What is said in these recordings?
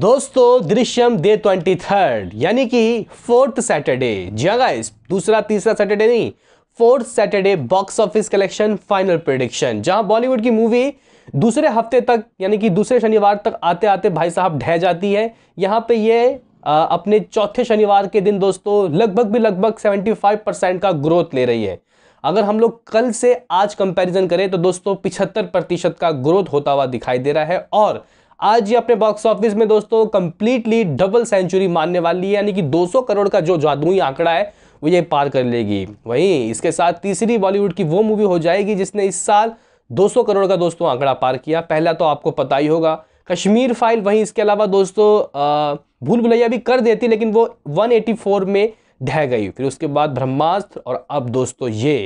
दोस्तों Drishyam day twenty third यानी कि फोर्थ सैटरडे जगह दूसरा तीसरा सैटरडे नहीं fourth Saturday box office collection final prediction जहां बॉलीवुड की मूवी दूसरे हफ्ते तक यानी कि दूसरे शनिवार तक आते आते भाई साहब ढह जाती है यहाँ पे ये आ, अपने चौथे शनिवार के दिन दोस्तों लगभग भी लगभग 75 परसेंट का ग्रोथ ले रही है अगर हम लोग कल से आज कंपैरिजन करें तो दोस्तों 75 प्रतिशत का ग्रोथ होता हुआ दिखाई दे रहा है और आज ये अपने बॉक्स ऑफिस में दोस्तों कंप्लीटली डबल सेंचुरी मानने वाली है यानी कि 200 करोड़ का जो जादुई आंकड़ा है वो ये पार कर लेगी वहीं इसके साथ तीसरी बॉलीवुड की वो मूवी हो जाएगी जिसने इस साल 200 करोड़ का दोस्तों आंकड़ा पार किया पहला तो आपको पता ही होगा कश्मीर फाइल वहीं इसके अलावा दोस्तों भूल भुलैया भी कर देती लेकिन वो वन में ढह गई फिर उसके बाद ब्रह्मास्त्र और अब दोस्तों ये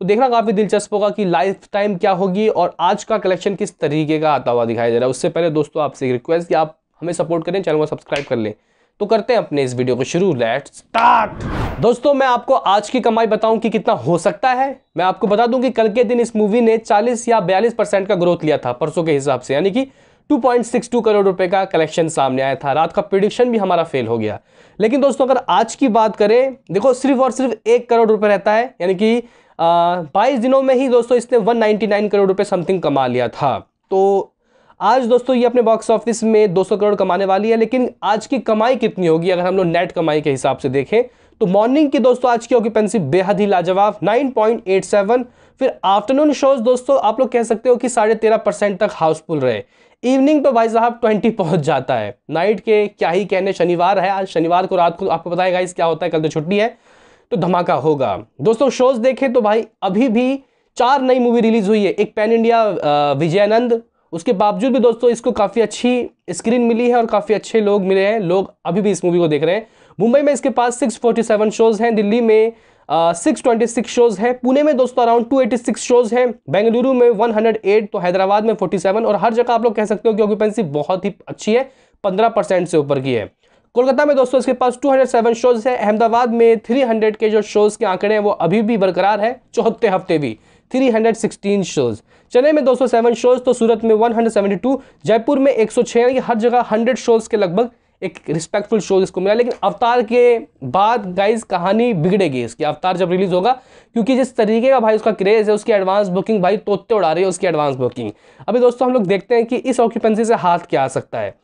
तो देखना काफ़ी दिलचस्प होगा कि लाइफ टाइम क्या होगी और आज का कलेक्शन किस तरीके का आता हुआ दिखाया जा रहा है उससे पहले दोस्तों आपसे रिक्वेस्ट कि आप हमें सपोर्ट करें चैनल को सब्सक्राइब कर लें तो करते हैं अपने इस वीडियो को शुरू लेट स्टार्ट दोस्तों मैं आपको आज की कमाई बताऊं कि कितना हो सकता है मैं आपको बता दूं कि कल के दिन इस मूवी ने 40 या 42 परसेंट का ग्रोथ लिया था परसों के हिसाब से यानी कि 2.62 करोड़ रुपए का कलेक्शन सामने आया था रात का प्रिडिक्शन भी हमारा फेल हो गया लेकिन दोस्तों अगर आज की बात करें देखो सिर्फ और सिर्फ एक करोड़ रुपए रहता है यानी कि बाईस दिनों में ही दोस्तों इसने 199 करोड़ रुपए समथिंग कमा लिया था तो आज दोस्तों ये अपने बॉक्स ऑफिस में 200 करोड़ कमाने वाली है लेकिन आज की कमाई कितनी होगी अगर हम लोग नेट कमाई के हिसाब से देखें तो मॉर्निंग की दोस्तों आज की ऑक्यूपेंसी बेहद ही लाजवाब 9.87 फिर आफ्टरनून शोज दोस्तों आप लोग कह सकते हो कि साढ़े तेरह परसेंट तक हाउसफुल रहे इवनिंग तो भाई साहब ट्वेंटी पहुंच जाता है नाइट के क्या ही कहने शनिवार है आज शनिवार को रात को आपको पता है क्या होता है कल तो छुट्टी है तो धमाका होगा दोस्तों शोज देखें तो भाई अभी भी चार नई मूवी रिलीज हुई है एक पैन इंडिया विजयानंद उसके बावजूद भी दोस्तों इसको काफ़ी अच्छी स्क्रीन मिली है और काफ़ी अच्छे लोग मिले हैं लोग अभी भी इस मूवी को देख रहे हैं मुंबई में इसके पास 647 शोज हैं दिल्ली में सिक्स ट्वेंटी सिक्स शोज़ हैं पुणे में दोस्तों around two eighty six shows हैं बेंगलुरु में वन हंड्रेड एट तो हैदराबाद में फोर्टी सेवन और हर जगह आप लोग कह सकते हो कि ऑक्यूपेंसी बहुत ही अच्छी है पंद्रह परसेंट से ऊपर की है कोलकाता में दोस्तों इसके पास 207 शोज़ है अहमदाबाद में 300 के जो शोज़ के आंकड़े हैं वो अभी भी बरकरार है चौथे हफ्ते भी 316 शोज़ चेन्नई में 207 शोज़ तो सूरत में 172 जयपुर में 106 यानी हर जगह 100 शोज़ के लगभग एक रिस्पेक्टफुल शो इसको मिला लेकिन अवतार के बाद गाइज कहानी बिगड़ेगी इसकी अवतार जब रिलीज़ होगा क्योंकि जिस तरीके का भाई उसका क्रेज़ है उसकी एडवांस बुकिंग भाई तोते उड़ा रही है उसकी एडवांस बुकिंग अभी दोस्तों हम लोग देखते हैं कि इस ऑक्यूपेंसी से हाथ क्या आ सकता है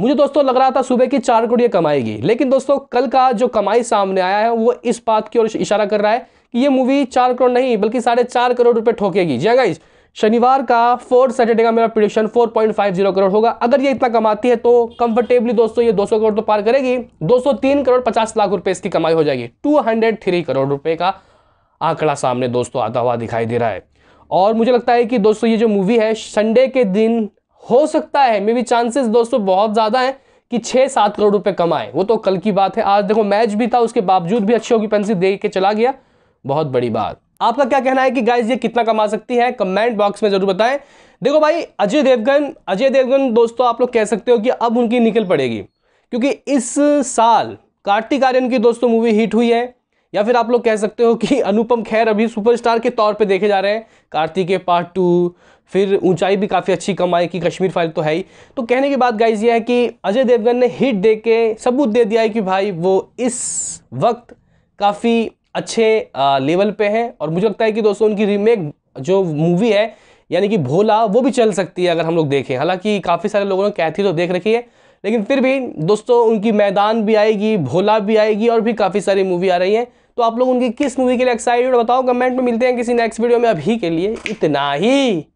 मुझे दोस्तों लग रहा था सुबह की चार करोड़ ये कमाएगी लेकिन दोस्तों कल का जो कमाई सामने आया है वो इस बात की ओर इशारा कर रहा है कि ये मूवी चार करोड़ नहीं बल्कि साढ़े चार करोड़ रुपये ठोकेगी जी गाइज हाँ, शनिवार का फोर्थ सैटरडे का मेरा प्रिडिक्शन 4.50 करोड़ होगा अगर ये इतना कमाती है तो कंफर्टेबली दोस्तों ये 200 करोड़ तो पार करेगी 203 करोड़ 50 लाख रुपए इसकी कमाई हो जाएगी 203 करोड़ रुपए का आंकड़ा सामने दोस्तों आता हुआ दिखाई दे रहा है और मुझे लगता है कि दोस्तों ये जो मूवी है संडे के दिन हो सकता है मे बी चांसेस दोस्तों बहुत ज़्यादा हैं कि छः सात करोड़ रुपए कमाए वो तो कल की बात है आज देखो मैच भी था उसके बावजूद भी अच्छी होगी पेंसिल दे के चला गया बहुत बड़ी बात आपका क्या कहना है कि गाइज ये कितना कमा सकती है कमेंट बॉक्स में जरूर बताएं देखो भाई अजय देवगन अजय देवगन दोस्तों आप लोग कह सकते हो कि अब उनकी निकल पड़ेगी क्योंकि इस साल कार्तिक आर्यन की दोस्तों मूवी हिट हुई है या फिर आप लोग कह सकते हो कि अनुपम खैर अभी सुपरस्टार के तौर पे देखे जा रहे हैं कार्तिक के पार्ट टू फिर ऊंचाई भी काफ़ी अच्छी कमाई की कश्मीर फाइल तो है ही तो कहने की बात गाइज ये है कि अजय देवगन ने हिट दे के सबूत दे दिया है कि भाई वो इस वक्त काफ़ी अच्छे लेवल पे है और मुझे लगता है कि दोस्तों उनकी रीमेक जो मूवी है यानी कि भोला वो भी चल सकती है अगर हम लोग देखें हालांकि काफ़ी सारे लोगों ने कैथी तो देख रखी है लेकिन फिर भी दोस्तों उनकी मैदान भी आएगी भोला भी आएगी और भी काफ़ी सारी मूवी आ रही हैं तो आप लोग उनकी किस मूवी के लिए एक्साइटेड बताओ कमेंट में मिलते हैं किसी नेक्स्ट वीडियो में अभी के लिए इतना ही